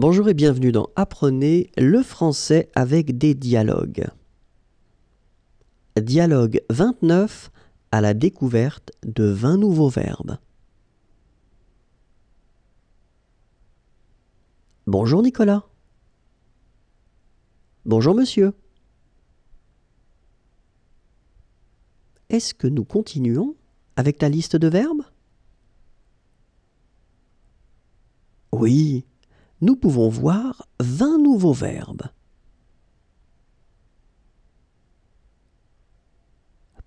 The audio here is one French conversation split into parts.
Bonjour et bienvenue dans Apprenez le français avec des dialogues. Dialogue 29 à la découverte de 20 nouveaux verbes. Bonjour Nicolas. Bonjour monsieur. Est-ce que nous continuons avec ta liste de verbes Oui, nous pouvons voir 20 nouveaux verbes.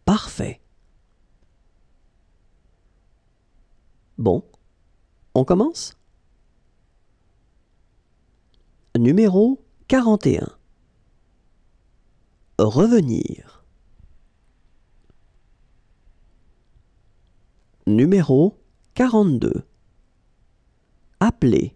Parfait. Bon, on commence Numéro 41. Revenir. Numéro 42. Appeler.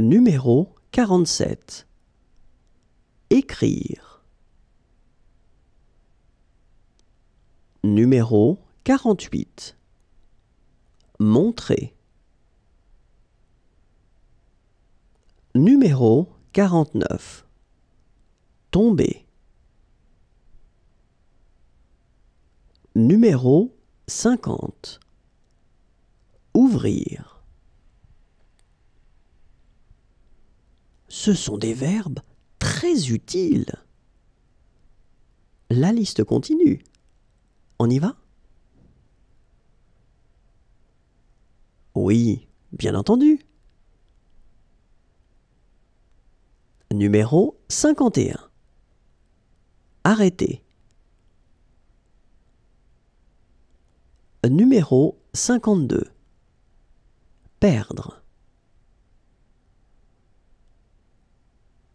Numéro 47 Écrire Numéro 48 Montrer Numéro 49 Tomber Numéro 50 Ouvrir ce sont des verbes très utiles. La liste continue. On y va Oui, bien entendu. Numéro 51. Arrêter. Numéro 52. Perdre.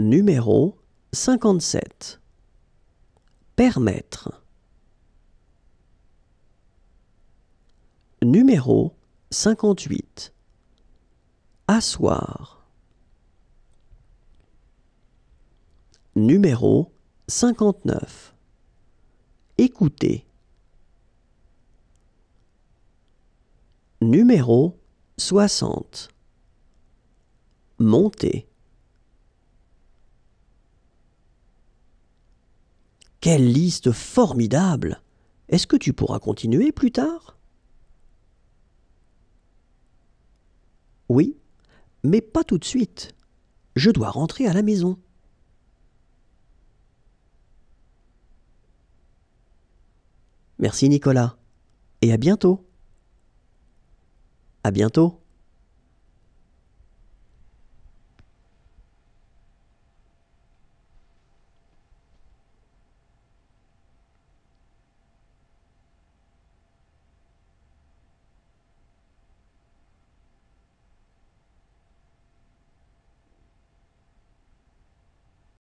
Numéro cinquante-sept. Permettre Numéro cinquante-huit. Asseoir Numéro cinquante-neuf. Écouter Numéro soixante. Monter Quelle liste formidable Est-ce que tu pourras continuer plus tard Oui, mais pas tout de suite. Je dois rentrer à la maison. Merci Nicolas, et à bientôt. À bientôt.